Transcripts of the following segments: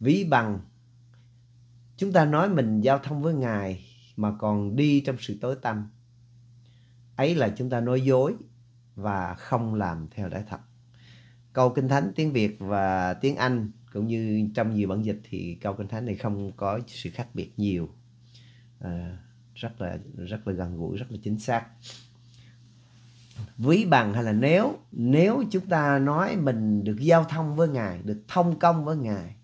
Ví bằng chúng ta nói mình giao thông với Ngài mà còn đi trong sự tối tăm. Ấy là chúng ta nói dối và không làm theo lẽ thật. Câu Kinh Thánh tiếng Việt và tiếng Anh cũng như trong nhiều bản dịch thì câu Kinh Thánh này không có sự khác biệt nhiều. À, rất là rất là gần gũi, rất là chính xác. Ví bằng hay là nếu, nếu chúng ta nói mình được giao thông với Ngài, được thông công với Ngài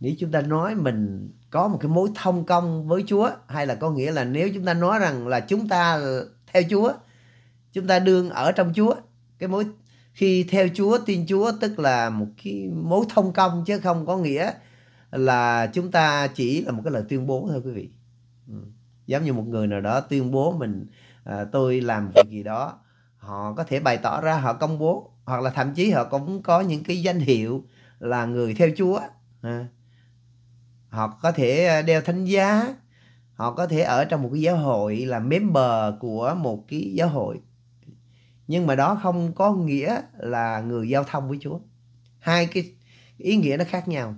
nếu chúng ta nói mình có một cái mối thông công với Chúa hay là có nghĩa là nếu chúng ta nói rằng là chúng ta theo Chúa chúng ta đương ở trong Chúa cái mối khi theo Chúa tin Chúa tức là một cái mối thông công chứ không có nghĩa là chúng ta chỉ là một cái lời tuyên bố thôi quý vị ừ. giống như một người nào đó tuyên bố mình à, tôi làm việc gì đó họ có thể bày tỏ ra họ công bố hoặc là thậm chí họ cũng có những cái danh hiệu là người theo Chúa à họ có thể ờ, đeo thánh giá họ có thể ở trong một cái giáo hội là member của một cái giáo hội nhưng mà đó không có nghĩa là người giao thông với Chúa hai cái ý nghĩa nó khác nhau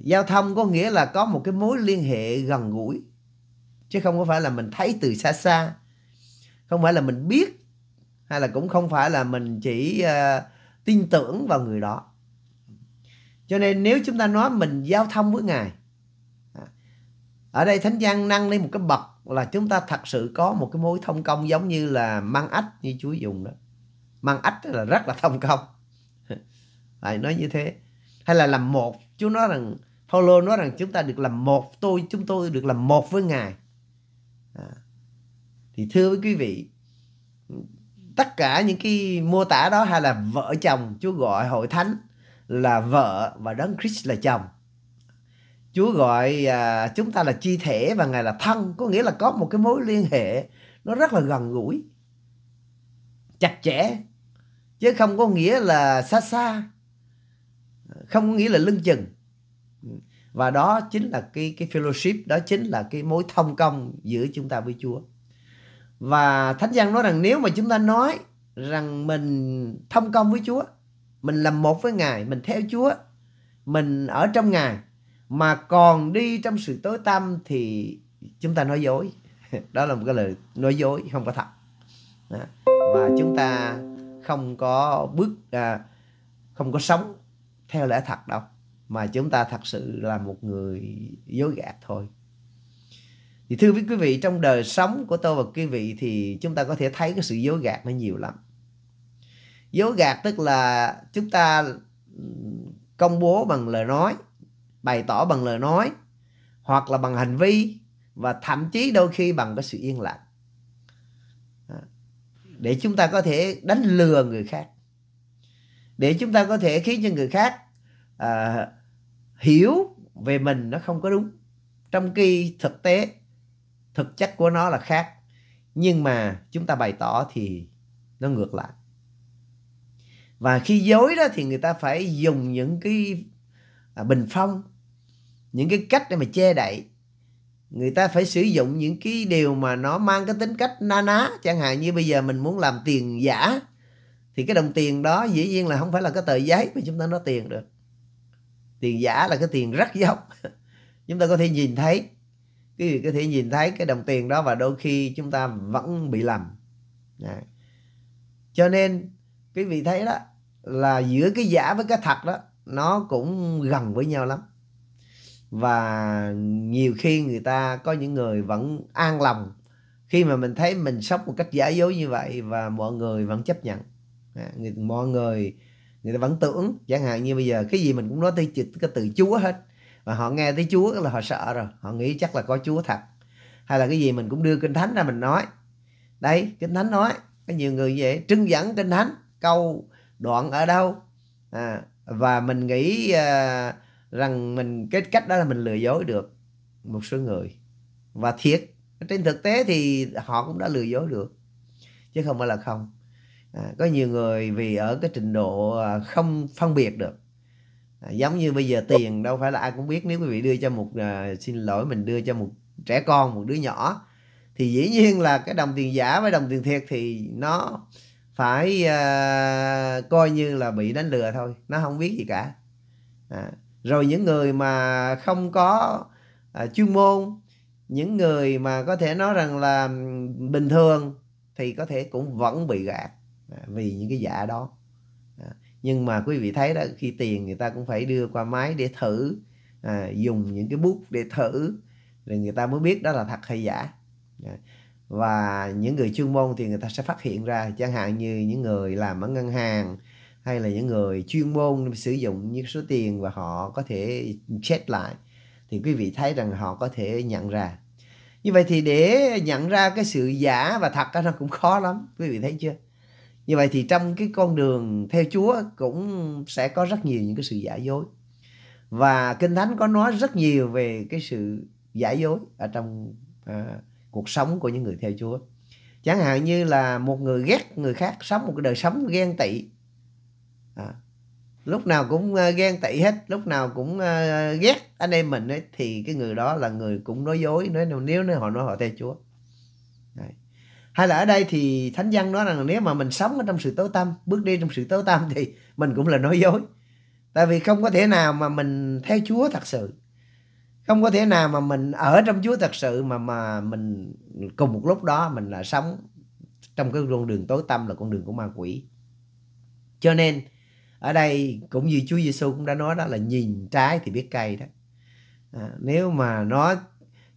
giao thông có nghĩa là có một cái mối liên hệ gần gũi chứ không có phải là mình thấy từ xa xa không phải là mình biết hay là cũng không phải là mình chỉ uh, tin tưởng vào người đó cho nên nếu chúng ta nói mình giao thông với ngài à, ở đây thánh giang nâng lên một cái bậc là chúng ta thật sự có một cái mối thông công giống như là mang ách như chúa dùng đó mang ách là rất là thông công phải nói như thế hay là làm một chúa nói rằng Paulo nói rằng chúng ta được làm một tôi chúng tôi được làm một với ngài à. thì thưa với quý vị tất cả những cái mô tả đó hay là vợ chồng chúa gọi hội thánh là vợ và đấng Christ là chồng Chúa gọi à, chúng ta là chi thể và ngài là thân có nghĩa là có một cái mối liên hệ nó rất là gần gũi chặt chẽ chứ không có nghĩa là xa xa không có nghĩa là lưng chừng và đó chính là cái cái fellowship đó chính là cái mối thông công giữa chúng ta với Chúa và Thánh Giang nói rằng nếu mà chúng ta nói rằng mình thông công với Chúa mình làm một với Ngài, mình theo Chúa, mình ở trong Ngài mà còn đi trong sự tối tăm thì chúng ta nói dối. Đó là một cái lời nói dối không có thật. Và chúng ta không có bước à, không có sống theo lẽ thật đâu mà chúng ta thật sự là một người dối gạt thôi. Thì thưa quý vị trong đời sống của tôi và quý vị thì chúng ta có thể thấy cái sự dối gạt nó nhiều lắm dối gạt tức là chúng ta công bố bằng lời nói bày tỏ bằng lời nói hoặc là bằng hành vi và thậm chí đôi khi bằng cái sự yên lặng à, để chúng ta có thể đánh lừa người khác để chúng ta có thể khiến cho người khác à, hiểu về mình nó không có đúng trong khi thực tế thực chất của nó là khác nhưng mà chúng ta bày tỏ thì nó ngược lại và khi dối đó thì người ta phải dùng những cái à, bình phong những cái cách để mà che đậy người ta phải sử dụng những cái điều mà nó mang cái tính cách na ná chẳng hạn như bây giờ mình muốn làm tiền giả thì cái đồng tiền đó dĩ nhiên là không phải là cái tờ giấy mà chúng ta nói tiền được tiền giả là cái tiền rất dốc chúng ta có thể nhìn thấy cái gì có thể nhìn thấy cái đồng tiền đó và đôi khi chúng ta vẫn bị lầm Đấy. cho nên quý vị thấy đó là giữa cái giả với cái thật đó nó cũng gần với nhau lắm và nhiều khi người ta có những người vẫn an lòng khi mà mình thấy mình sống một cách giả dối như vậy và mọi người vẫn chấp nhận à, người, mọi người người ta vẫn tưởng chẳng hạn như bây giờ cái gì mình cũng nói tới cái từ chúa hết và họ nghe tới chúa là họ sợ rồi họ nghĩ chắc là có chúa thật hay là cái gì mình cũng đưa kinh thánh ra mình nói đấy kinh thánh nói có nhiều người vậy trưng dẫn kinh thánh câu đoạn ở đâu à, và mình nghĩ à, rằng mình cái cách đó là mình lừa dối được một số người và thiệt trên thực tế thì họ cũng đã lừa dối được chứ không phải là không à, có nhiều người vì ở cái trình độ à, không phân biệt được à, giống như bây giờ tiền đâu phải là ai cũng biết nếu quý vị đưa cho một à, xin lỗi mình đưa cho một trẻ con một đứa nhỏ thì dĩ nhiên là cái đồng tiền giả với đồng tiền thiệt thì nó phải uh, coi như là bị đánh lừa thôi nó không biết gì cả à, rồi những người mà không có uh, chuyên môn những người mà có thể nói rằng là bình thường thì có thể cũng vẫn bị gạt à, vì những cái giả dạ đó à, nhưng mà quý vị thấy đó khi tiền người ta cũng phải đưa qua máy để thử à, dùng những cái bút để thử rồi người ta mới biết đó là thật hay giả à, và những người chuyên môn thì người ta sẽ phát hiện ra chẳng hạn như những người làm ở ngân hàng hay là những người chuyên môn sử dụng những số tiền và họ có thể check lại thì quý vị thấy rằng họ có thể nhận ra như vậy thì để nhận ra cái sự giả và thật nó cũng khó lắm quý vị thấy chưa như vậy thì trong cái con đường theo Chúa cũng sẽ có rất nhiều những cái sự giả dối và kinh thánh có nói rất nhiều về cái sự giả dối ở trong uh, cuộc sống của những người theo Chúa chẳng hạn như là một người ghét người khác sống một cái đời sống ghen tị à, lúc nào cũng à, ghen tị hết lúc nào cũng à, ghét anh em mình ấy, thì cái người đó là người cũng nói dối nói nếu nếu họ nói họ theo Chúa Đấy. hay là ở đây thì thánh văn nói rằng nếu mà mình sống ở trong sự tối tâm bước đi trong sự tối tâm thì mình cũng là nói dối tại vì không có thể nào mà mình theo Chúa thật sự không có thể nào mà mình ở trong Chúa thật sự mà mà mình cùng một lúc đó mình là sống trong cái con đường tối tâm là con đường của ma quỷ cho nên ở đây cũng như Chúa Giêsu cũng đã nói đó là nhìn trái thì biết cây đó à, nếu mà nó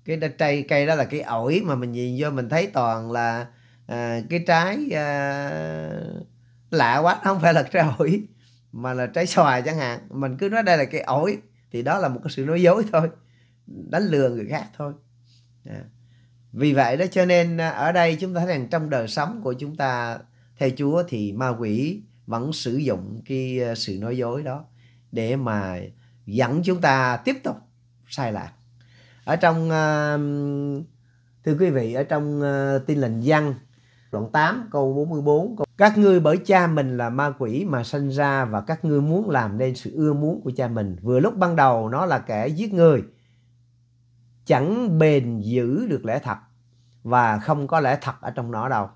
cái trái cây đó là cái ổi mà mình nhìn vô mình thấy toàn là à, cái trái à, lạ quá không phải là trái ổi mà là trái xoài chẳng hạn mình cứ nói đây là cái ổi thì đó là một cái sự nói dối thôi đánh lừa người khác thôi dạ. vì vậy đó cho nên à, ở đây chúng ta thấy rằng trong đời sống của chúng ta theo Chúa thì ma quỷ vẫn sử dụng cái à, sự nói dối đó để mà dẫn chúng ta tiếp tục sai lạc ở trong à, thưa quý vị ở trong tin lành văn đoạn 8 câu 44 câu các ngươi bởi cha mình là ma quỷ mà sanh ra và các ngươi muốn làm nên sự ưa muốn của cha mình vừa lúc ban đầu nó là kẻ giết người chẳng bền giữ được lẽ thật và không có lẽ thật ở trong nó đâu.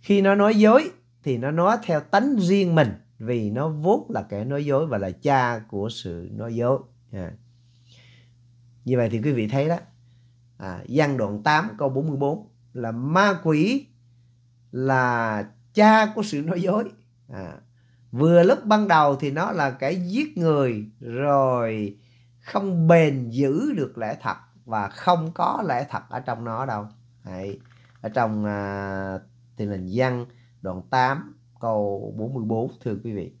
Khi nó nói dối thì nó nói theo tánh riêng mình vì nó vốn là kẻ nói dối và là cha của sự nói dối. À. Như vậy thì quý vị thấy đó, à, gian đoạn 8 câu 44 là ma quỷ là cha của sự nói dối. À, vừa lúc ban đầu thì nó là kẻ giết người rồi không bền giữ được lẽ thật và không có lẽ thật ở trong nó đâu Đấy. ở trong uh, à, tiền hình văn đoạn 8 câu 44 thưa quý vị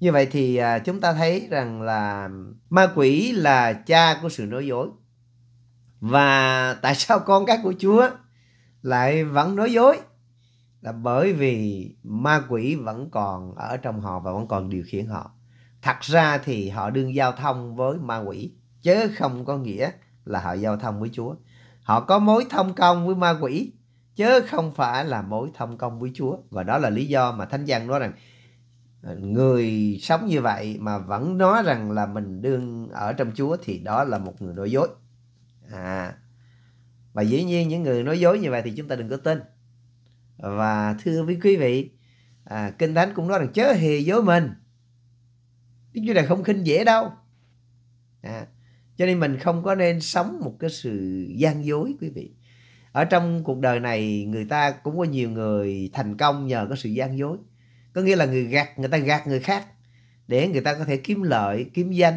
như vậy thì uh, chúng ta thấy rằng là ma quỷ là cha của sự nói dối và tại sao con cái của Chúa lại vẫn nói dối là bởi vì ma quỷ vẫn còn ở trong họ và vẫn còn điều khiển họ thật ra thì họ đương giao thông với ma quỷ chứ không có nghĩa là họ giao thông với Chúa. Họ có mối thông công với ma quỷ chứ không phải là mối thông công với Chúa. Và đó là lý do mà Thánh văn nói rằng ờ, người sống như vậy mà vẫn nói rằng là mình đương ở trong Chúa thì đó là một người nói dối. À, và dĩ nhiên những người nói dối như vậy thì chúng ta đừng có tin. Và thưa với quý vị, à, Kinh Thánh cũng nói rằng chớ hề dối mình. Đức Chúa này không khinh dễ đâu. À, cho nên mình không có nên sống một cái sự gian dối quý vị ở trong cuộc đời này người ta cũng có nhiều người thành công nhờ có sự gian dối có nghĩa là người gạt người ta gạt người khác để người ta có thể kiếm lợi kiếm danh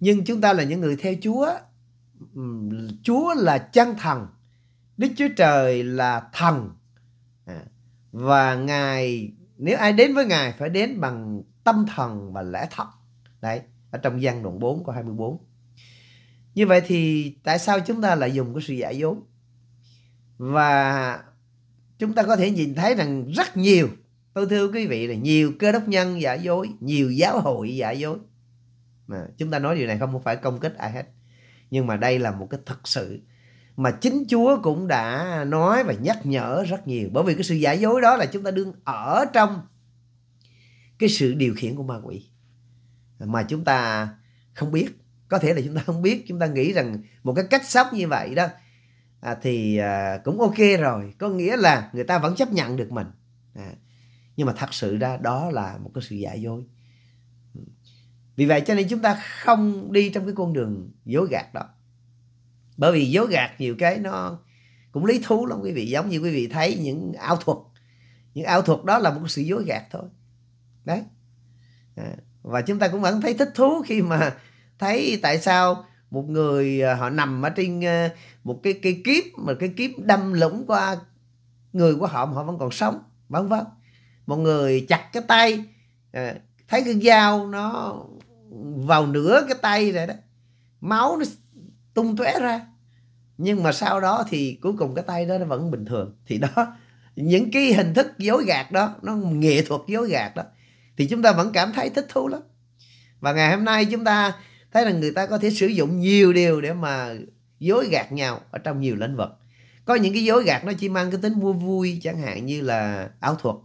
nhưng chúng ta là những người theo chúa chúa là chân thần đức chúa trời là thần à, và ngài nếu ai đến với ngài phải đến bằng tâm thần và lẽ thật đấy ở trong gian đoạn 4 của 24. Như vậy thì tại sao chúng ta lại dùng cái sự giả dối? Và chúng ta có thể nhìn thấy rằng rất nhiều, tôi thưa quý vị là nhiều cơ đốc nhân giả dối, nhiều giáo hội giả dối. Mà chúng ta nói điều này không phải công kích ai hết. Nhưng mà đây là một cái thực sự mà chính Chúa cũng đã nói và nhắc nhở rất nhiều. Bởi vì cái sự giả dối đó là chúng ta đương ở trong cái sự điều khiển của ma quỷ mà chúng ta không biết có thể là chúng ta không biết chúng ta nghĩ rằng một cái cách sống như vậy đó à, thì à, cũng ok rồi có nghĩa là người ta vẫn chấp nhận được mình à, nhưng mà thật sự ra đó là một cái sự giả dối vì vậy cho nên chúng ta không đi trong cái con đường dối gạt đó bởi vì dối gạt nhiều cái nó cũng lý thú lắm quý vị giống như quý vị thấy những ảo thuật những ảo thuật đó là một sự dối gạt thôi đấy à, và chúng ta cũng vẫn thấy thích thú khi mà thấy tại sao một người à, họ nằm ở trên à, một cái cây kiếp mà cái kiếp đâm lũng qua người của họ mà họ vẫn còn sống vân vân một người chặt cái tay à, thấy cái dao nó vào nửa cái tay rồi đó máu nó tung tóe ra nhưng mà sau đó thì cuối cùng cái tay đó nó vẫn bình thường thì đó những cái hình thức dối gạt đó nó nghệ thuật dối gạt đó thì chúng ta vẫn cảm thấy thích thú lắm và ngày hôm nay chúng ta thấy rằng người ta có thể sử dụng nhiều điều để mà dối gạt nhau ở trong nhiều lĩnh vực có những cái dối gạt nó chỉ mang cái tính vui vui chẳng hạn như là ảo thuật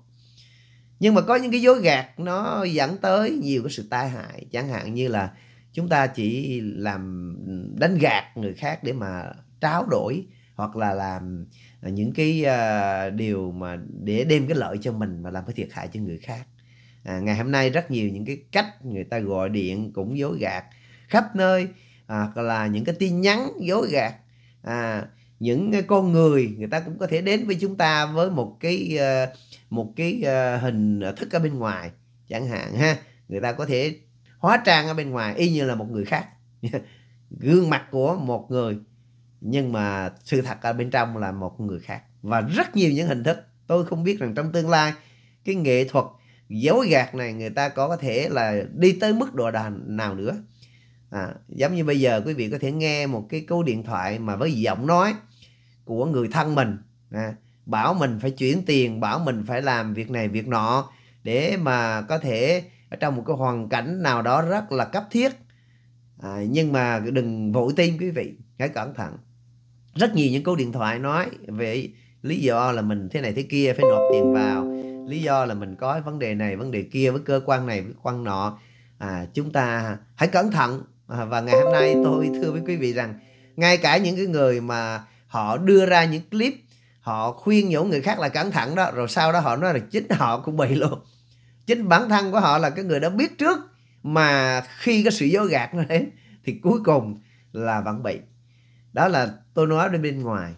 nhưng mà có những cái dối gạt nó dẫn tới nhiều cái sự tai hại chẳng hạn như là chúng ta chỉ làm đánh gạt người khác để mà tráo đổi hoặc là làm những cái uh, điều mà để đem cái lợi cho mình mà làm cái thiệt hại cho người khác à, ngày hôm nay rất nhiều những cái cách người ta gọi điện cũng dối gạt khắp nơi hoặc à, là những cái tin nhắn dối gạt à, những con người người ta cũng có thể đến với chúng ta với một cái ờ, một cái ờ, hình thức ở bên ngoài chẳng hạn ha người ta có thể hóa trang ở bên ngoài y như là một người khác gương mặt của một người nhưng mà sự thật ở bên trong là một người khác và rất nhiều những hình thức tôi không biết rằng trong tương lai cái nghệ thuật dối gạt này người ta có thể là đi tới mức độ đàn nào nữa à, giống như bây giờ quý vị có thể nghe một cái câu điện thoại mà với giọng nói của người thân mình à, bảo mình phải chuyển tiền bảo mình phải làm việc này việc nọ để mà có thể ở trong một cái hoàn cảnh nào đó rất là cấp thiết à, nhưng mà đừng vội tin quý vị hãy cẩn thận rất nhiều những câu điện thoại nói về lý do là mình thế này thế kia phải nộp tiền vào lý do là mình có vấn đề này vấn đề kia với cơ quan này với quan nọ à, chúng ta hãy cẩn thận à, và ngày hôm nay tôi thưa với quý vị rằng ngay cả những cái người mà họ đưa ra những clip họ khuyên nhủ người khác là cẩn thận đó rồi sau đó họ nói là chính họ cũng bị luôn chính bản thân của họ là cái người đã biết trước mà khi cái sự dối gạt nó đến thì cuối cùng là vẫn bị đó là tôi nói đến bên ngoài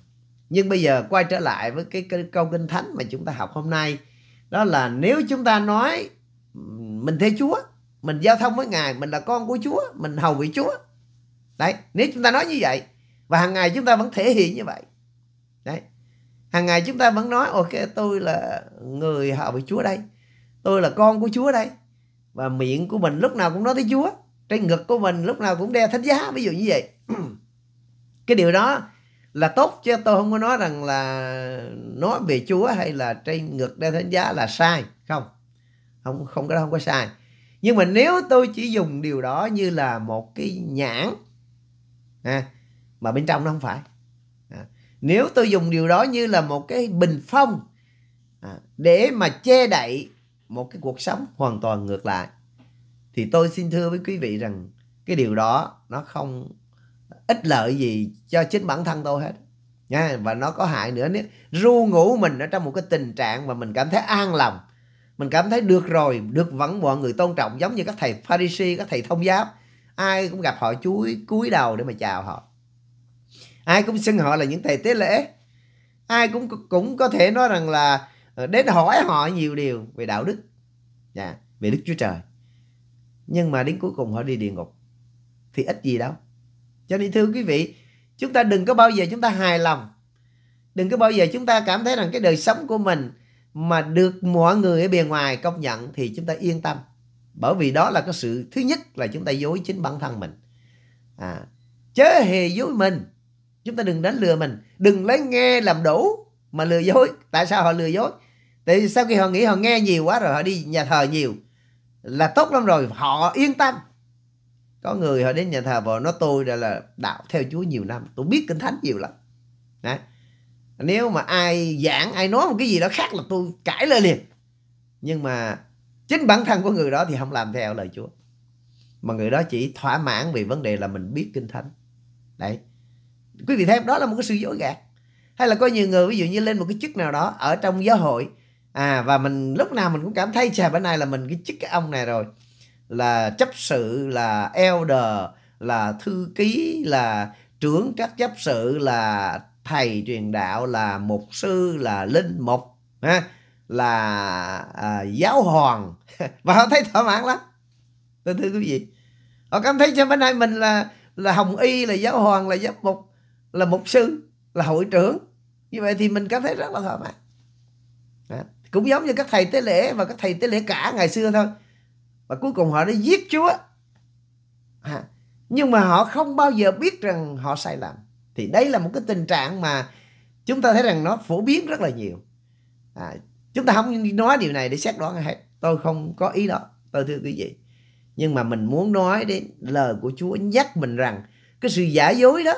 nhưng bây giờ quay trở lại với cái, cái câu kinh thánh mà chúng ta học hôm nay đó là nếu chúng ta nói mình thế Chúa mình giao thông với Ngài mình là con của Chúa mình hầu vị Chúa đấy nếu chúng ta nói như vậy và hàng ngày chúng ta vẫn thể hiện như vậy đấy hàng ngày chúng ta vẫn nói ok tôi là người hầu vị Chúa đây tôi là con của Chúa đây và miệng của mình lúc nào cũng nói tới Chúa trên ngực của mình lúc nào cũng đeo thánh giá ví dụ như vậy cái điều đó là tốt chứ tôi không có nói rằng là nói về Chúa hay là trên ngược đeo thánh giá là sai không không không có không có sai nhưng mà nếu tôi chỉ dùng điều đó như là một cái nhãn à, mà bên trong nó không phải à, nếu tôi dùng điều đó như là một cái bình phong à, để mà che đậy một cái cuộc sống hoàn toàn ngược lại thì tôi xin thưa với quý vị rằng cái điều đó nó không ích lợi gì cho chính bản thân tôi hết nha và nó có hại nữa nếu ru ngủ mình ở trong một cái tình trạng mà mình cảm thấy an lòng mình cảm thấy được rồi được vẫn mọi người tôn trọng giống như các thầy pharisi các thầy thông giáo ai cũng gặp họ chuối cúi đầu để mà chào họ ai cũng xưng họ là những thầy tế lễ ai cũng cũng có thể nói rằng là ờ, đến hỏi họ nhiều điều về đạo đức dạ, về đức chúa trời nhưng mà đến cuối cùng họ đi địa ngục thì ít gì đâu cho nên thưa quý vị chúng ta đừng có bao giờ chúng ta hài lòng đừng có bao giờ chúng ta cảm thấy rằng cái đời sống của mình mà được mọi người ở bề ngoài công nhận thì chúng ta yên tâm bởi vì đó là cái sự thứ nhất là chúng ta dối chính bản thân mình à chớ hề dối mình chúng ta đừng đánh lừa mình đừng lấy nghe làm đủ mà lừa dối tại sao họ lừa dối tại vì sau khi họ nghĩ họ nghe nhiều quá rồi họ đi nhà thờ nhiều là tốt lắm rồi họ yên tâm có người họ đến nhà thờ và nói tôi đã là đạo theo Chúa nhiều năm tôi biết kinh thánh nhiều lắm đấy nếu mà ai giảng ai nói một cái gì đó khác là tôi cãi lên liền nhưng mà chính bản thân của người đó thì không làm theo lời Chúa mà người đó chỉ thỏa mãn vì vấn đề là mình biết kinh thánh đấy quý vị thấy đó là một cái sự dối gạt hay là có nhiều người ví dụ như lên một cái chức nào đó ở trong giáo hội à và mình lúc nào mình cũng cảm thấy chà bữa nay là mình cái chức cái ông này rồi là chấp sự là elder là thư ký là trưởng các chấp sự là thầy truyền đạo là mục sư là linh mục ha, là à, giáo hoàng và họ thấy thỏa mãn lắm tôi thưa quý vị họ cảm thấy cho bữa nay mình là là hồng y là giáo hoàng là giám mục là mục sư là hội trưởng như vậy thì mình cảm thấy rất là thỏa mãn cũng giống như các thầy tế lễ và các thầy tế lễ cả ngày xưa thôi và cuối cùng họ đã giết Chúa à, nhưng mà họ không bao giờ biết rằng họ sai lầm thì đây là một cái tình trạng mà chúng ta thấy rằng nó phổ biến rất là nhiều à, chúng ta không nói điều này để xét đoán hết tôi không có ý đó tôi thưa quý vị nhưng mà mình muốn nói đến lời của Chúa nhắc mình rằng cái sự giả dối đó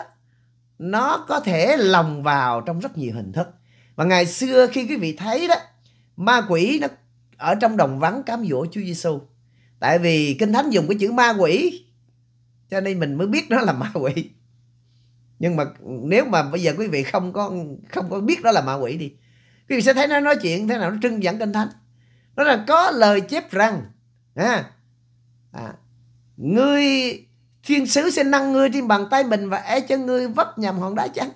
nó có thể lồng vào trong rất nhiều hình thức và ngày xưa khi quý vị thấy đó ma quỷ nó ở trong đồng vắng cám dỗ Chúa Giêsu tại vì kinh thánh dùng cái chữ ma quỷ cho nên mình mới biết nó là ma quỷ nhưng mà nếu mà bây giờ quý vị không có không có biết đó là ma quỷ đi quý vị sẽ thấy nó nói chuyện thế nào nó trưng dẫn kinh thánh nó là có lời chép rằng à, à, ngươi thiên sứ sẽ nâng ngươi trên bàn tay mình và é e cho ngươi vấp nhầm hòn đá trắng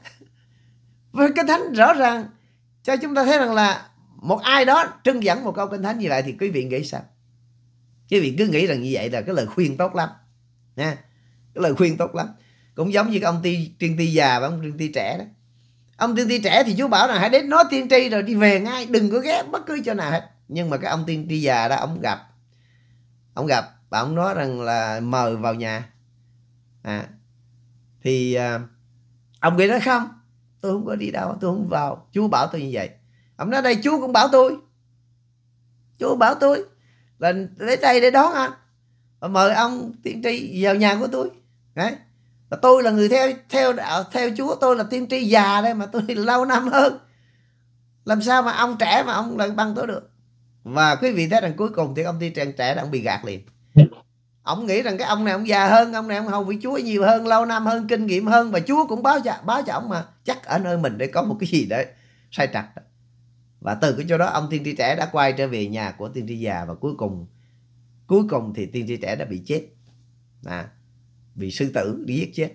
với kinh thánh rõ ràng cho chúng ta thấy rằng là một ai đó trưng dẫn một câu kinh thánh như vậy thì quý vị nghĩ sao quý vị cứ nghĩ rằng như vậy là cái lời khuyên tốt lắm nha cái lời khuyên tốt lắm cũng giống như cái ông ti tiên ti già và ông tiên ti trẻ đó ông tiên ti trẻ thì chú bảo là hãy đến nói tiên tri rồi đi về ngay đừng có ghét bất cứ chỗ nào hết nhưng mà cái ông tiên tri già đó ông gặp ông gặp và ông nói rằng là mời vào nhà à thì à, ông kia nói không tôi không có đi đâu tôi không vào chú bảo tôi như vậy ông nói đây chú cũng bảo tôi chú bảo tôi là lấy đây để đón anh và mời ông tiên tri vào nhà của tôi đấy và tôi là người theo theo đạo theo Chúa tôi là tiên tri già đây mà tôi lâu năm hơn làm sao mà ông trẻ mà ông lại băng tôi được và quý vị thấy rằng cuối cùng thì ông tiên tri trẻ đã bị gạt liền ông nghĩ rằng cái ông này ông già hơn ông này ông hầu với Chúa nhiều hơn lâu năm hơn kinh nghiệm hơn và Chúa cũng báo cho báo cho ông mà chắc ở nơi mình để có một cái gì đấy sai trật đó và từ cái chỗ đó ông tiên tri trẻ đã quay trở về nhà của tiên tri già và cuối cùng cuối cùng thì tiên tri trẻ đã bị chết à, bị sư tử đi giết chết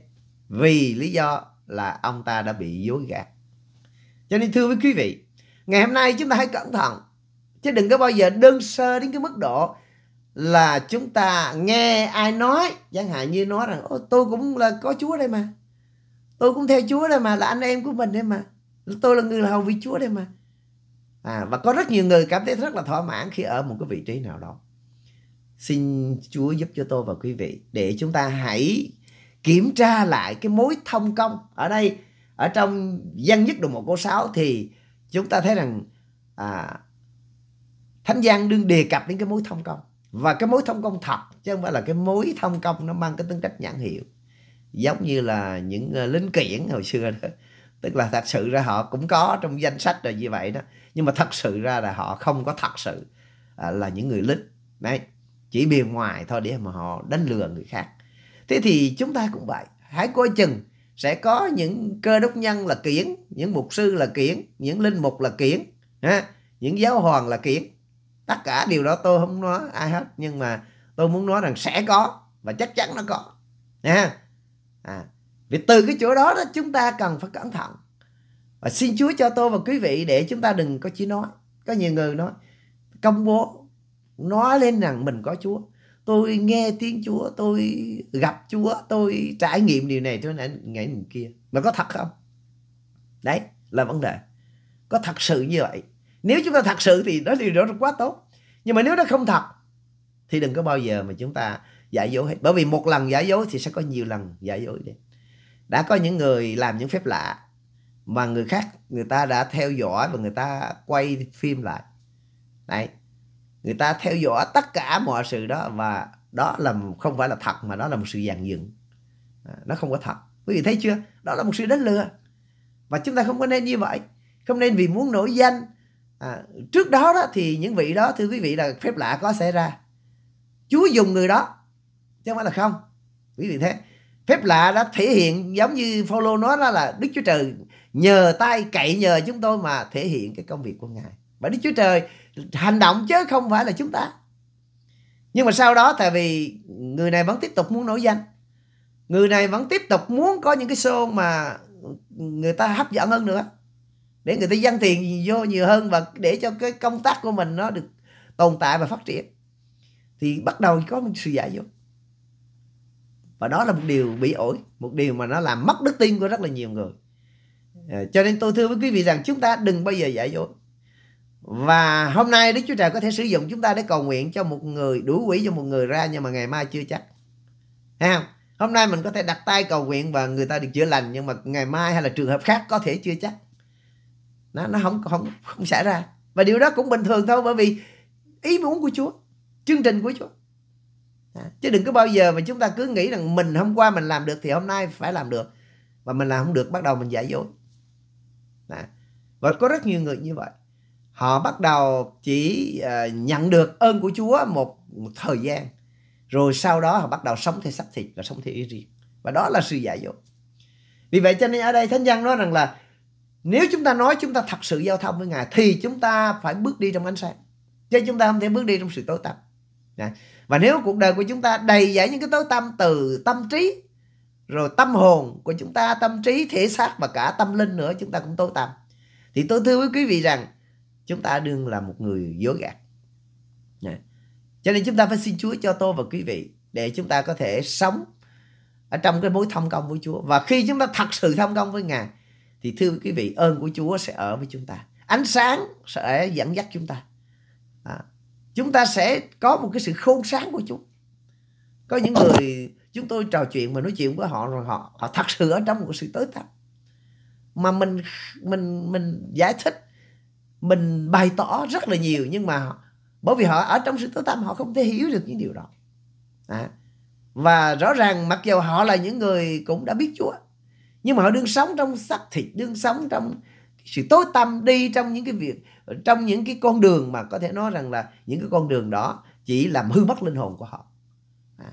vì lý do là ông ta đã bị dối gạt cho nên thưa với quý vị ngày hôm nay chúng ta hãy cẩn thận chứ đừng có bao giờ đơn sơ đến cái mức độ là chúng ta nghe ai nói chẳng hạn như nói rằng Ô, tôi cũng là có chúa đây mà tôi cũng theo chúa đây mà là anh em của mình đây mà tôi là người là hầu vì chúa đây mà à, và có rất nhiều người cảm thấy rất là thỏa mãn khi ở một cái vị trí nào đó xin Chúa giúp cho tôi và quý vị để chúng ta hãy kiểm tra lại cái mối thông công ở đây ở trong gian nhất đồng một câu 6 thì chúng ta thấy rằng à, thánh Giang đương đề cập đến cái mối thông công và cái mối thông công thật chứ không phải là cái mối thông công nó mang cái tính cách nhãn hiệu giống như là những uh, lính kiển hồi xưa đó tức là thật sự ra họ cũng có trong danh sách rồi như vậy đó nhưng mà thật sự ra là họ không có thật sự à, là những người lính đấy chỉ bề ngoài thôi để mà họ đánh lừa người khác thế thì chúng ta cũng vậy hãy coi chừng sẽ có những cơ đốc nhân là kiển những mục sư là kiển những linh mục là kiển những giáo hoàng là kiển tất cả điều đó tôi không nói ai hết nhưng mà tôi muốn nói rằng sẽ có và chắc chắn nó có nha à vì từ cái chỗ đó đó chúng ta cần phải cẩn thận. Và xin Chúa cho tôi và quý vị để chúng ta đừng có chỉ nói. Có nhiều người nói công bố nói lên rằng mình có Chúa. Tôi nghe tiếng Chúa, tôi gặp Chúa, tôi trải nghiệm điều này, tôi nãy nghĩ mình kia. Mà có thật không? Đấy là vấn đề. Có thật sự như vậy. Nếu chúng ta thật sự thì đó điều đó quá tốt. Nhưng mà nếu nó không thật thì đừng có bao giờ mà chúng ta giả dối hết. Bởi vì một lần giả dối thì sẽ có nhiều lần giả dối đấy đã có những người làm những phép lạ mà người khác người ta đã theo dõi và người ta quay phim lại đấy người ta theo dõi tất cả mọi sự đó và đó là không phải là thật mà đó là một sự dàn dựng à, nó không có thật quý vị thấy chưa đó là một sự đánh lừa và chúng ta không có nên như vậy không nên vì muốn nổi danh à, trước đó đó thì những vị đó thưa quý vị là phép lạ có xảy ra chúa dùng người đó chứ không phải là không quý vị thế phép lạ đã thể hiện giống như Phaolô nói đó là Đức Chúa Trời nhờ tay cậy nhờ chúng tôi mà thể hiện cái công việc của Ngài. Bởi Đức Chúa Trời hành động chứ không phải là chúng ta. Nhưng mà sau đó tại vì người này vẫn tiếp tục muốn nổi danh. Người này vẫn tiếp tục muốn có những cái show mà người ta hấp dẫn hơn nữa. Để người ta dâng tiền vô nhiều hơn và để cho cái công tác của mình nó được tồn tại và phát triển. Thì bắt đầu có một sự dạy dỗ và đó là một điều bị ổi một điều mà nó làm mất đức tin của rất là nhiều người ờ, cho nên tôi thưa với quý vị rằng chúng ta đừng bao giờ giả dối và hôm nay đức chúa trời có thể sử dụng chúng ta để cầu nguyện cho một người đuổi quỷ cho một người ra nhưng mà ngày mai chưa chắc Thấy không hôm nay mình có thể đặt tay cầu nguyện và người ta được chữa lành nhưng mà ngày mai hay là trường hợp khác có thể chưa chắc nó nó không không không xảy ra và điều đó cũng bình thường thôi bởi vì ý muốn của chúa chương trình của chúa chứ đừng có bao giờ mà chúng ta cứ nghĩ rằng mình hôm qua mình làm được thì hôm nay phải làm được và mình làm không được bắt đầu mình giả dối Đó. và có rất nhiều người như vậy họ bắt đầu chỉ uh, nhận được ơn của Chúa một, một thời gian rồi sau đó họ bắt đầu sống theo xác thịt và sống theo ý riêng và đó là sự giả dối vì vậy cho nên ở đây thánh văn nói rằng là nếu chúng ta nói chúng ta thật sự giao thông với ngài thì chúng ta phải bước đi trong ánh sáng chứ chúng ta không thể bước đi trong sự tối tăm và nếu cuộc đời của chúng ta đầy dẫy những cái tối tâm từ tâm trí rồi tâm hồn của chúng ta tâm trí thể xác và cả tâm linh nữa chúng ta cũng tối tâm thì tôi thưa với quý vị rằng chúng ta đương là một người dối gạt cho nên chúng ta phải xin Chúa cho tôi và quý vị để chúng ta có thể sống ở trong cái mối thông công với Chúa và khi chúng ta thật sự thông công với Ngài thì thưa quý vị ơn của Chúa sẽ ở với chúng ta ánh sáng sẽ dẫn dắt chúng ta chúng ta sẽ có một cái sự khôn sáng của chúng có những người chúng tôi trò chuyện mà nói chuyện với họ rồi họ họ thật sự ở trong một sự tối tăm mà mình mình mình giải thích mình bày tỏ rất là nhiều nhưng mà bởi vì họ ở trong sự tối tăm họ không thể hiểu được những điều đó à. và rõ ràng mặc dù họ là những người cũng đã biết Chúa nhưng mà họ đương sống trong xác thịt đương sống trong sự tối tâm đi trong những cái việc trong những cái con đường mà có thể nói rằng là những cái con đường đó chỉ làm hư mất linh hồn của họ à.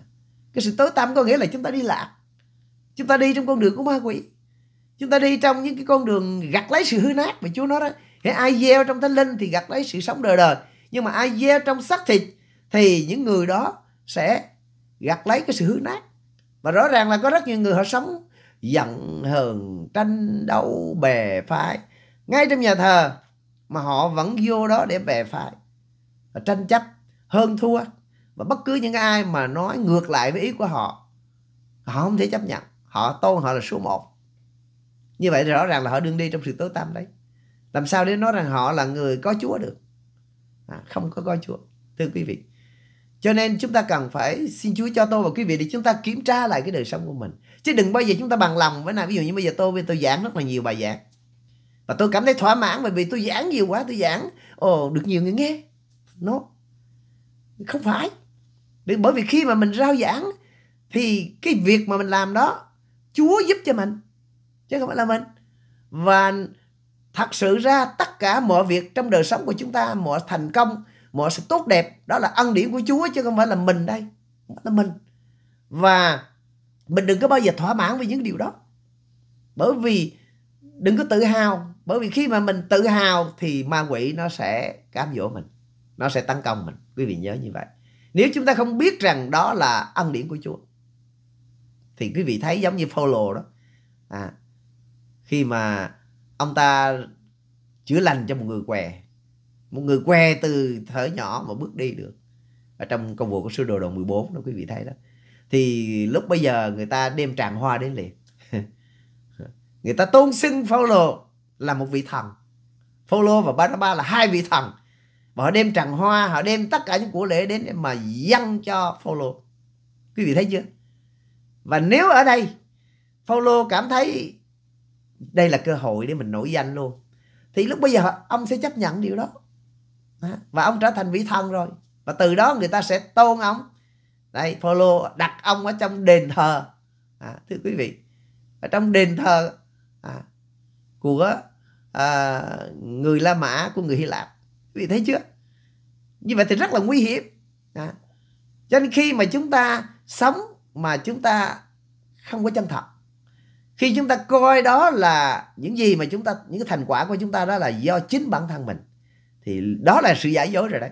cái sự tối tâm có nghĩa là chúng ta đi lạc chúng ta đi trong con đường của ma quỷ chúng ta đi trong những cái con đường gặt lấy sự hư nát mà chúa nói đó cái ai gieo trong thánh linh thì gặt lấy sự sống đời đời nhưng mà ai gieo trong xác thịt thì những người đó sẽ gặt lấy cái sự hư nát và rõ ràng là có rất nhiều người họ sống giận hờn tranh đấu bè phái ngay trong nhà thờ mà họ vẫn vô đó để bè phái và tranh chấp hơn thua và bất cứ những ai mà nói ngược lại với ý của họ họ không thể chấp nhận họ tôn họ là số một như vậy rõ ràng là họ đương đi trong sự tối tăm đấy làm sao để nói rằng họ là người có chúa được à, không có có chúa thưa quý vị cho nên chúng ta cần phải xin Chúa cho tôi và quý vị để chúng ta kiểm tra lại cái đời sống của mình. Chứ đừng bao giờ chúng ta bằng lòng với nào. Ví dụ như bây giờ tôi tôi giảng rất là nhiều bài giảng và tôi cảm thấy thỏa mãn bởi vì tôi giảng nhiều quá tôi giảng ồ oh, được nhiều người nghe nó không phải bởi vì khi mà mình rao giảng thì cái việc mà mình làm đó chúa giúp cho mình chứ không phải là mình và thật sự ra tất cả mọi việc trong đời sống của chúng ta mọi thành công mọi sự tốt đẹp đó là ân điển của chúa chứ không phải là mình đây không phải là mình và mình đừng có bao giờ thỏa mãn với những điều đó bởi vì đừng có tự hào bởi vì khi mà mình tự hào thì ma quỷ nó sẽ cám dỗ mình nó sẽ tấn công mình quý vị nhớ như vậy nếu chúng ta không biết rằng đó là ân điển của chúa thì quý vị thấy giống như Paulo đó à, khi mà ông ta chữa lành cho một người què một người què từ thở nhỏ mà bước đi được ở trong công vụ của sư đồ đồ 14 đó quý vị thấy đó thì lúc bây giờ người ta đem tràng hoa đến liền người ta tôn xưng Paulo là một vị thần Phaolô và Barnabas là hai vị thần và họ đem tràng hoa họ đem tất cả những của lễ đến để mà dâng cho Phaolô quý vị thấy chưa và nếu ở đây Phaolô cảm thấy đây là cơ hội để mình nổi danh luôn thì lúc bây giờ ông sẽ chấp nhận điều đó và ông trở thành vị thần rồi và từ đó người ta sẽ tôn ông đây Phaolô đặt ông ở trong đền thờ à, thưa quý vị ở trong đền thờ à, của à, người La Mã của người Hy Lạp quý vị thấy chưa như vậy thì rất là nguy hiểm à. cho nên khi mà chúng ta sống mà chúng ta không có chân thật khi chúng ta coi đó là những gì mà chúng ta những cái thành quả của chúng ta đó là do chính bản thân mình thì đó là sự giả dối rồi đấy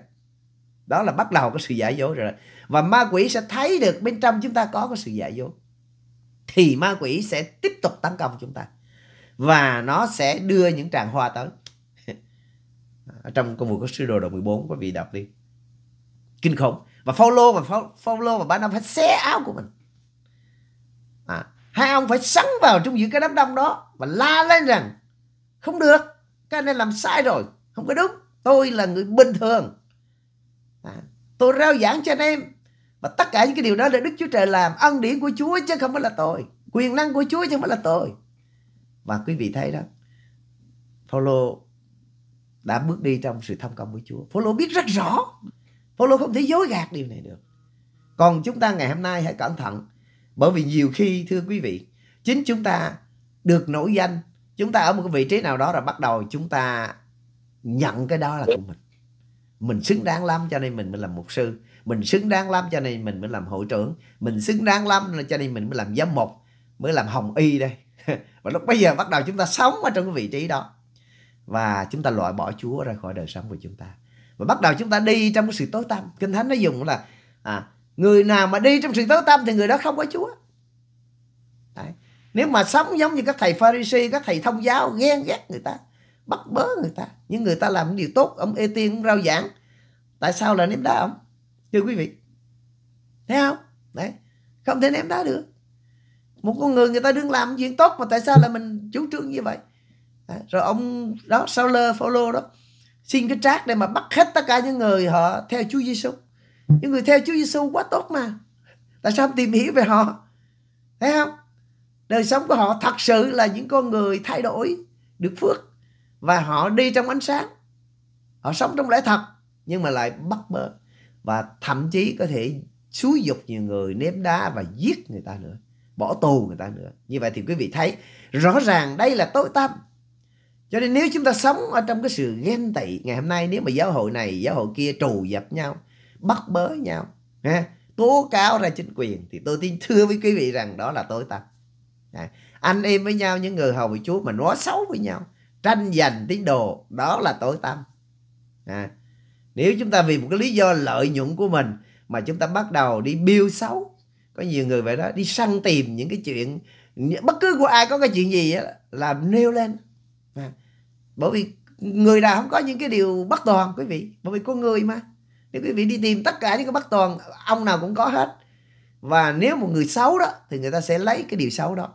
đó là bắt đầu có sự giả dối rồi đấy. và ma quỷ sẽ thấy được bên trong chúng ta có cái sự giả dối thì ma quỷ sẽ tiếp tục tấn công chúng ta và nó sẽ đưa những tràng hoa tới ở trong công vụ của sư đồ đoạn 14 quý vị đọc đi kinh khủng và Phaolô và Phaolô và ba năm phải xé áo của mình à, hai ông phải sắn vào trong giữa cái đám đông đó và la lên rằng không được cái này làm sai rồi không có đúng tôi là người bình thường à, tôi rao giảng cho anh em và tất cả những cái điều đó là Đức Chúa Trời làm ân điển của Chúa chứ không phải là tội quyền năng của Chúa chứ không phải là tội và quý vị thấy đó Paulo đã bước đi trong sự thông công của Chúa Paulo biết rất rõ Paulo không thể dối gạt điều này được còn chúng ta ngày hôm nay hãy cẩn thận bởi vì nhiều khi thưa quý vị chính chúng ta được nổi danh chúng ta ở một cái vị trí nào đó rồi bắt đầu chúng ta nhận cái đó là của mình mình xứng đáng lắm cho nên mình mới làm mục sư mình xứng đáng lắm cho nên mình mới làm hội trưởng mình xứng đáng lắm cho nên mình mới làm giám mục mới làm hồng y đây và lúc bây giờ bắt đầu chúng ta sống ở trong cái vị trí đó và chúng ta loại bỏ Chúa ra khỏi đời sống của chúng ta và bắt đầu chúng ta đi trong cái sự tối tăm kinh thánh nó dùng là à, người nào mà đi trong sự tối tăm thì người đó không có Chúa Đấy. nếu mà sống giống như các thầy Pharisee các thầy thông giáo ghen ghét người ta bắt bớ người ta nhưng người ta làm những điều tốt ông ê tiên ông rao giảng tại sao là ném đá ông thưa quý vị thấy không đấy không thể ném đá được một con người người ta đang làm chuyện tốt mà tại sao là mình chủ trương như vậy à, rồi ông đó sau Sauler Phaolô đó xin cái trác để mà bắt hết tất cả những người họ theo Chúa Giêsu những người theo Chúa Giêsu quá tốt mà tại sao không tìm hiểu về họ thấy không đời sống của họ thật sự là những con người thay đổi được phước và họ đi trong ánh sáng họ sống trong lẽ thật nhưng mà lại bắt bớ và thậm chí có thể xúi dục nhiều người ném đá và giết người ta nữa bỏ tù người ta nữa như vậy thì quý vị thấy rõ ràng đây là tối tâm cho nên nếu chúng ta sống ở trong cái sự ghen tị ngày hôm nay nếu mà giáo hội này giáo hội kia trù dập nhau bắt bớ nhau ha, tố cáo ra chính quyền thì tôi tin thưa với quý vị rằng đó là tối tâm à, anh em với nhau những người hầu với chúa mà nói xấu với nhau tranh giành tín đồ đó là tối tâm à, nếu chúng ta vì một cái lý do lợi nhuận của mình mà chúng ta bắt đầu đi biêu xấu có nhiều người vậy đó đi săn tìm những cái chuyện bất cứ của ai có cái chuyện gì á làm nêu lên à. bởi vì người nào không có những cái điều bất toàn quý vị bởi vì có người mà nếu quý vị đi tìm tất cả những cái bất toàn ông nào cũng có hết và nếu một người xấu đó thì người ta sẽ lấy cái điều xấu đó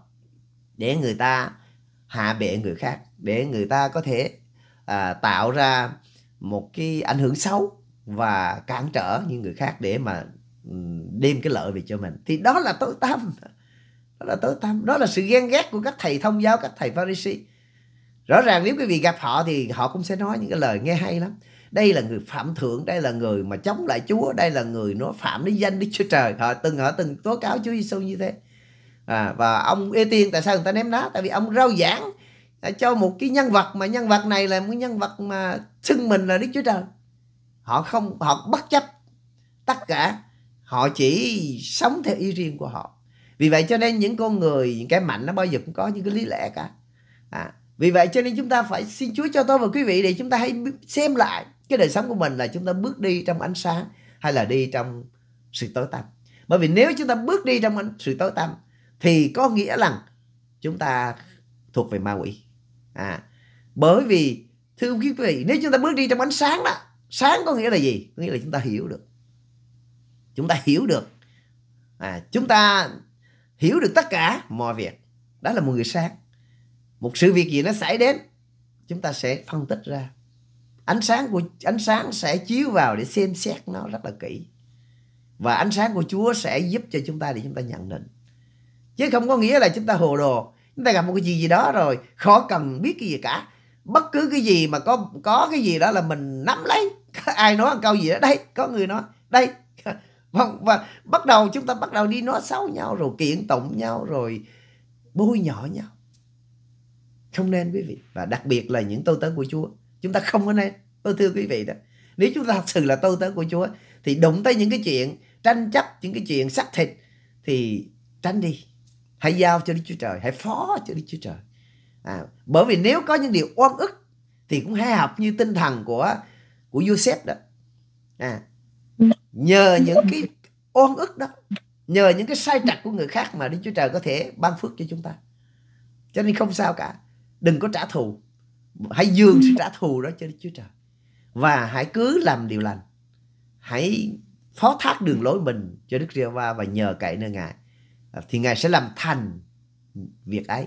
để người ta hạ bệ người khác để người ta có thể à, tạo ra một cái ảnh hưởng xấu và cản trở những người khác để mà đem cái lợi về cho mình thì đó là tối tâm đó là tối tâm đó là sự ghen ghét của các thầy thông giáo các thầy pharisee rõ ràng nếu quý vị gặp họ thì họ cũng sẽ nói những cái lời nghe hay lắm đây là người phạm thượng đây là người mà chống lại chúa đây là người nó phạm đến danh đức chúa trời họ từng họ từng tố cáo chúa giêsu như thế à, và ông ê tiên tại sao người ta ném đá tại vì ông rao giảng à, cho một cái nhân vật mà nhân vật này là một nhân vật mà xưng mình là đức chúa trời họ không họ bất chấp tất cả họ chỉ sống theo ý riêng của họ vì vậy cho nên những con người những cái mạnh nó bao giờ cũng có những cái lý lẽ cả à, vì vậy cho nên chúng ta phải xin Chúa cho tôi và quý vị để chúng ta hãy xem lại cái đời sống của mình là chúng ta bước đi trong ánh sáng hay là đi trong sự tối tăm. Bởi vì nếu chúng ta bước đi trong sự tối tăm thì có nghĩa là chúng ta thuộc về ma quỷ. À, bởi vì thưa quý vị, nếu chúng ta bước đi trong ánh sáng đó, sáng có nghĩa là gì? Có nghĩa là chúng ta hiểu được chúng ta hiểu được à, chúng ta hiểu được tất cả mọi việc đó là một người sáng một sự việc gì nó xảy đến chúng ta sẽ phân tích ra ánh sáng của ánh sáng sẽ chiếu vào để xem xét nó rất là kỹ và ánh sáng của Chúa sẽ giúp cho chúng ta để chúng ta nhận định chứ không có nghĩa là chúng ta hồ đồ chúng ta gặp một cái gì gì đó rồi khó cần biết cái gì cả bất cứ cái gì mà có có cái gì đó là mình nắm lấy ai nói câu gì đó đây có người nói đây vâng và bắt đầu chúng ta bắt đầu đi nói xấu nhau rồi kiện tụng nhau rồi bôi nhỏ nhau không nên quý vị và đặc biệt là những tôi tớ của chúa chúng ta không có nên tôi thưa quý vị đó nếu chúng ta thật sự là tôi tớ của chúa thì đụng tới những cái chuyện tranh chấp những cái chuyện xác thịt thì tránh đi hãy giao cho đức chúa trời hãy phó cho đức chúa trời à, bởi vì nếu có những điều oan ức thì cũng hay học như tinh thần của của Joseph đó à, nhờ những cái oan ức đó nhờ những cái sai trật của người khác mà Đức Chúa Trời có thể ban phước cho chúng ta cho nên không sao cả đừng có trả thù hãy dương sự trả thù đó cho Đức Chúa Trời và hãy cứ làm điều lành hãy phó thác đường lối mình cho Đức Giê Va và nhờ cậy nơi Ngài thì Ngài sẽ làm thành việc ấy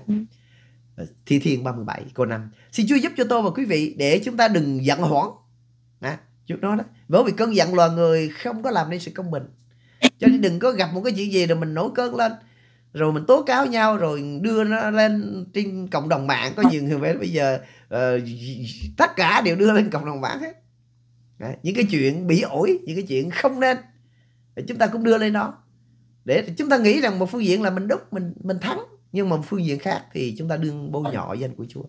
Thi Thiên 37 câu 5 Xin Chúa giúp cho tôi và quý vị để chúng ta đừng giận hoãn à, chút đó đó bởi vì cơn giận loài người không có làm nên sự công bình cho nên đừng có gặp một cái chuyện gì rồi mình nổi cơn lên rồi mình tố cáo nhau rồi đưa nó lên trên cộng đồng mạng có nhiều người vậy bây giờ uh, tất cả đều đưa lên cộng đồng mạng hết Đấy, những cái chuyện bị ổi những cái chuyện không nên chúng ta cũng đưa lên đó để chúng ta nghĩ rằng một phương diện là mình đúc mình mình thắng nhưng mà một phương diện khác thì chúng ta đương bôi nhọ danh của Chúa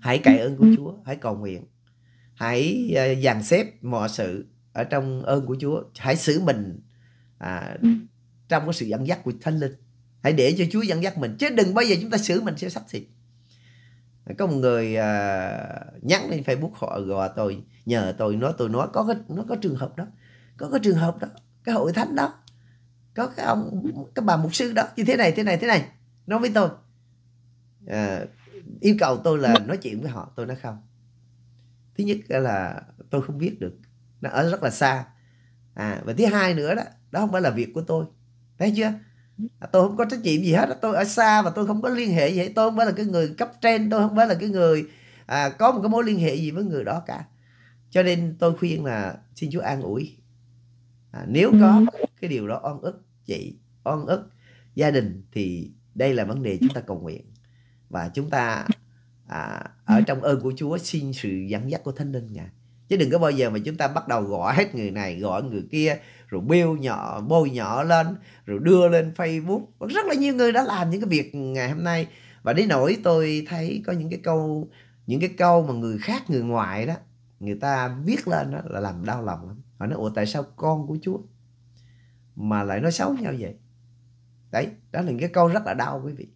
hãy cậy ơn của Chúa hãy cầu nguyện hãy ờ, dàn xếp mọi sự ở trong ơn của Chúa hãy xử mình à, ừ. trong cái sự dẫn dắt của thánh linh hãy để cho Chúa dẫn dắt mình chứ đừng bao giờ chúng ta xử mình sẽ sắp xịt có một người à, ờ, nhắc lên Facebook họ gọi tôi nhờ tôi nói tôi nói có cái nó có trường hợp đó có cái trường hợp đó cái hội thánh đó có cái ông cái bà mục sư đó như thế này thế này thế này nói với tôi à, yêu cầu tôi là nói chuyện với họ tôi nói không thứ nhất là tôi không biết được nó ở rất là xa à và thứ hai nữa đó đó không phải là việc của tôi thấy chưa à, tôi không có trách nhiệm gì hết tôi ở xa và tôi không có liên hệ gì hết tôi không phải là cái người cấp trên tôi không phải là cái người à, có một cái mối liên hệ gì với người đó cả cho nên tôi khuyên là xin chúa an ủi à, nếu có ừ. cái điều đó oan ức chị oan ức gia đình thì đây là vấn đề chúng ta cầu nguyện và chúng ta à, ở ừ. trong ơn của Chúa xin sự dẫn dắt của Thánh Linh ngài chứ đừng có bao giờ mà chúng ta bắt đầu gọi hết người này gọi người kia rồi bêu nhỏ bôi nhỏ lên rồi đưa lên Facebook rất là nhiều người đã làm những cái việc ngày hôm nay và đến nỗi tôi thấy có những cái câu những cái câu mà người khác người ngoài đó người ta viết lên đó là làm đau lòng lắm họ nói ủa tại sao con của Chúa mà lại nói xấu nhau vậy đấy đó là những cái câu rất là đau quý vị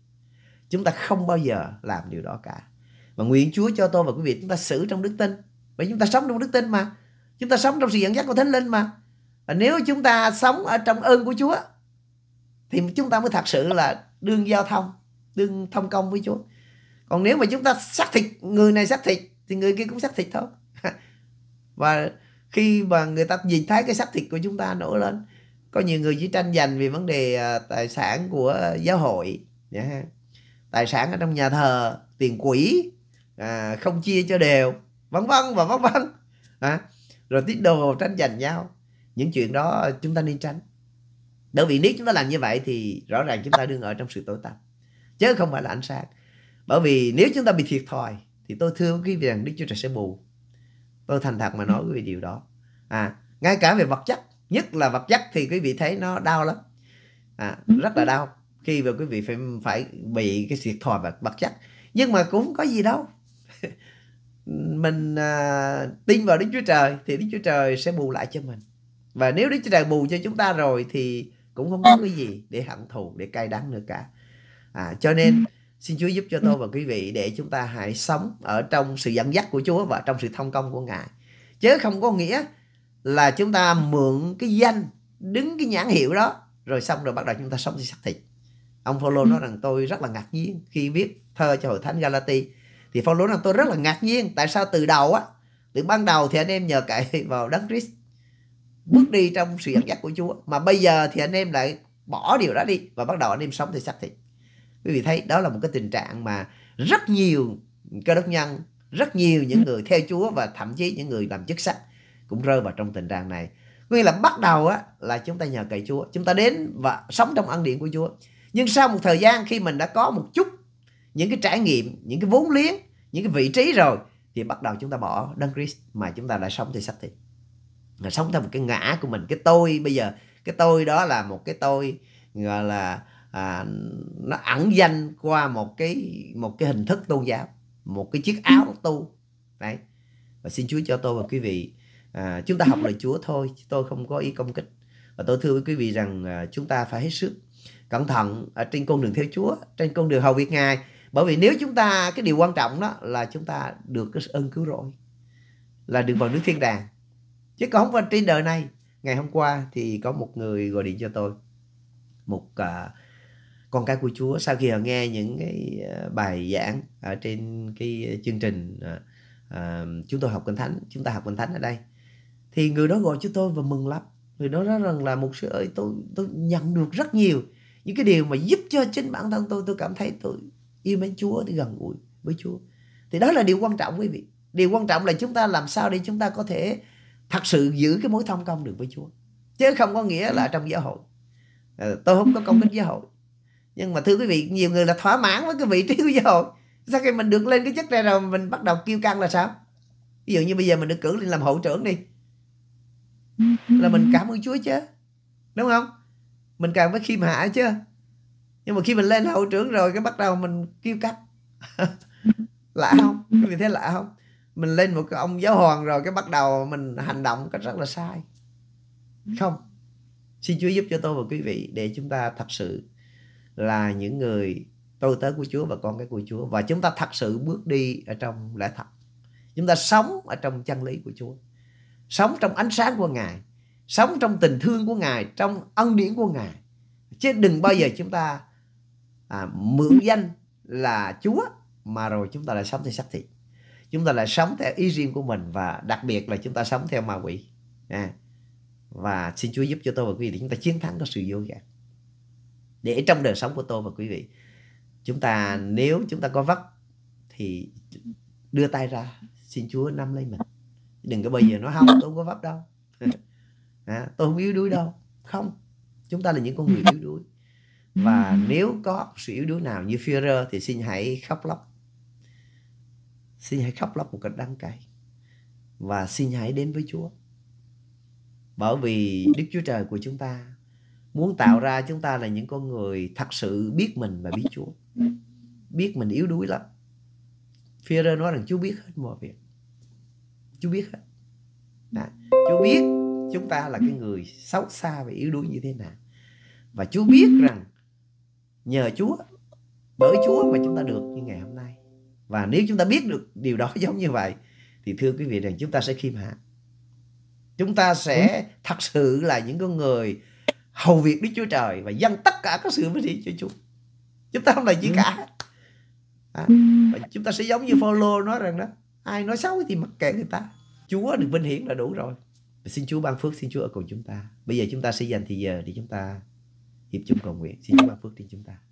chúng ta không bao giờ làm điều đó cả mà nguyện Chúa cho tôi và quý vị chúng ta xử trong đức tin. Bởi chúng ta sống trong đức tin mà. Chúng ta sống trong sự dẫn dắt của Thánh Linh mà. Và nếu chúng ta sống ở trong ơn của Chúa thì chúng ta mới thật sự là đương giao thông, đương thông công với Chúa. Còn nếu mà chúng ta xác thịt, người này xác thịt thì người kia cũng xác thịt thôi. và khi mà người ta nhìn thấy cái xác thịt của chúng ta nổi lên có nhiều người chỉ tranh giành vì vấn đề à, tài sản của giáo hội dạ tài sản ở trong nhà thờ tiền quỹ à, không chia cho đều vân vân và vân vân à, rồi tín đồ tranh giành nhau những chuyện đó chúng ta nên tránh bởi vì nếu chúng ta làm như vậy thì rõ ràng chúng ta đương ở trong sự tối tăm chứ không phải là ánh sáng bởi vì nếu chúng ta bị thiệt thòi thì tôi thưa quý vị rằng đức chúa trời sẽ bù tôi thành thật mà nói quý vị điều đó à ngay cả về vật chất nhất là vật chất thì quý vị thấy nó đau lắm à, rất là đau khi mà quý vị phải phải bị cái thiệt thòi vật vật chất nhưng mà cũng có gì đâu mình à, tin vào Đức Chúa Trời thì Đức Chúa Trời sẽ bù lại cho mình và nếu Đức Chúa Trời bù cho chúng ta rồi thì cũng không có cái gì để hận thù để cay đắng nữa cả à, cho nên xin Chúa giúp cho tôi và quý vị để chúng ta hãy sống ở trong sự dẫn dắt của Chúa và trong sự thông công của Ngài chứ không có nghĩa là chúng ta mượn cái danh đứng cái nhãn hiệu đó rồi xong rồi bắt đầu chúng ta sống thì xác thịt ông Phaolô nói ừ. rằng tôi rất là ngạc nhiên khi viết thơ cho hội thánh galatia thì Phong nói là tôi rất là ngạc nhiên tại sao từ đầu á từ ban đầu thì anh em nhờ cậy vào đấng Christ bước đi trong sự dẫn dắt của Chúa mà bây giờ thì anh em lại bỏ điều đó đi và bắt đầu anh em sống theo xác thịt quý vị thấy đó là một cái tình trạng mà rất nhiều cơ đốc nhân rất nhiều những người theo Chúa và thậm chí những người làm chức sắc cũng rơi vào trong tình trạng này nghĩa là bắt đầu á là chúng ta nhờ cậy Chúa chúng ta đến và sống trong ân điển của Chúa nhưng sau một thời gian khi mình đã có một chút những cái trải nghiệm những cái vốn liếng những cái vị trí rồi thì bắt đầu chúng ta bỏ đấng Christ mà chúng ta đã sống theo sách thịt là sống theo một cái ngã của mình cái tôi bây giờ cái tôi đó là một cái tôi gọi là à, nó ẩn danh qua một cái một cái hình thức tôn giáo một cái chiếc áo tu đấy và xin Chúa cho tôi và quý vị à, chúng ta học lời Chúa thôi tôi không có ý công kích và tôi thưa với quý vị rằng à, chúng ta phải hết sức cẩn thận ở trên con đường theo Chúa trên con đường hầu việc Ngài bởi vì nếu chúng ta cái điều quan trọng đó là chúng ta được cái ơn cứu rỗi là được vào nước thiên đàng chứ còn không phải trên đời này ngày hôm qua thì có một người gọi điện cho tôi một uh, con cái của Chúa sau khi họ nghe những cái à, bài giảng ở trên cái chương trình uh, chúng tôi học kinh thánh chúng ta học kinh thánh ở đây thì người đó gọi cho tôi và mừng lắm người đó nói rằng là một sự ơi tôi tôi nhận được rất nhiều những cái điều mà giúp cho chính bản thân tôi tôi cảm thấy tôi yêu mến Chúa để gần gũi với Chúa thì đó là điều quan trọng quý vị điều quan trọng là chúng ta làm sao để chúng ta có thể thật sự giữ cái mối thông công được với Chúa chứ không có nghĩa là trong giáo hội ờ, tôi không có công kích giáo hội nhưng mà thưa quý vị nhiều người là thỏa mãn với cái vị trí của giáo hội sau khi mình được lên cái chức này rồi mình bắt đầu kêu căng là sao ví dụ như bây giờ mình được cử lên làm hội trưởng đi là mình cảm ơn Chúa chứ đúng không mình càng phải khiêm hạ chứ nhưng mà khi mình lên hậu trưởng rồi cái bắt đầu mình kêu cách lạ ừ. không quý thế lạ không mình lên một cái ông giáo hoàng rồi cái bắt đầu mình hành động cách rất là sai ừ. không xin chúa giúp cho tôi và quý vị để chúng ta thật sự là những người tôi tới của chúa và con cái của chúa và chúng ta thật sự bước đi ở trong lẽ thật chúng ta sống ở trong chân lý của chúa sống trong ánh sáng của ngài sống trong tình thương của ngài trong ân điển của ngài chứ đừng bao giờ chúng ta à, mượn danh là Chúa mà rồi chúng ta lại sống theo xác thịt chúng ta lại sống theo ý riêng của mình và đặc biệt là chúng ta sống theo ma quỷ à, và xin Chúa giúp cho tôi và quý vị để chúng ta chiến thắng cái sự vô gạt để trong đời sống của tôi và quý vị chúng ta nếu chúng ta có vấp thì đưa tay ra xin Chúa nắm lấy mình đừng có bây giờ nói không tôi không có vấp đâu à, tôi không yếu đuối đâu không chúng ta là những con người yếu đuối và ừ, ừ. nếu có sự yếu đuối nào như Führer thì xin hãy khóc lóc xin hãy khóc lóc một cách đắng cay và xin hãy đến với Chúa bởi vì Đức Chúa Trời của chúng ta muốn tạo ra chúng ta là những con người thật sự biết mình và biết Chúa biết mình yếu đuối lắm Führer nói rằng Chúa biết hết mọi việc Chúa biết hết Đã. Chúa biết chúng ta là cái người xấu xa và yếu đuối như thế nào và Chúa biết rằng nhờ Chúa bởi Chúa mà chúng ta được như ngày hôm nay và nếu chúng ta biết được điều đó giống như vậy thì thưa quý vị rằng chúng ta sẽ khiêm hạ chúng ta sẽ ừ. thật sự là những con người hầu việc Đức Chúa Trời và dâng tất cả các sự mới đi cho Chúa chúng ta không là gì ừ. cả à, ừ. và chúng ta sẽ giống như Phaolô nói rằng đó ai nói xấu thì mặc kệ người ta Chúa được vinh hiển là đủ rồi xin Chúa ban phước xin Chúa ở cùng chúng ta bây giờ chúng ta sẽ dành thì giờ để chúng ta hiệp chung cầu nguyện xin chúa ban phước trên chúng ta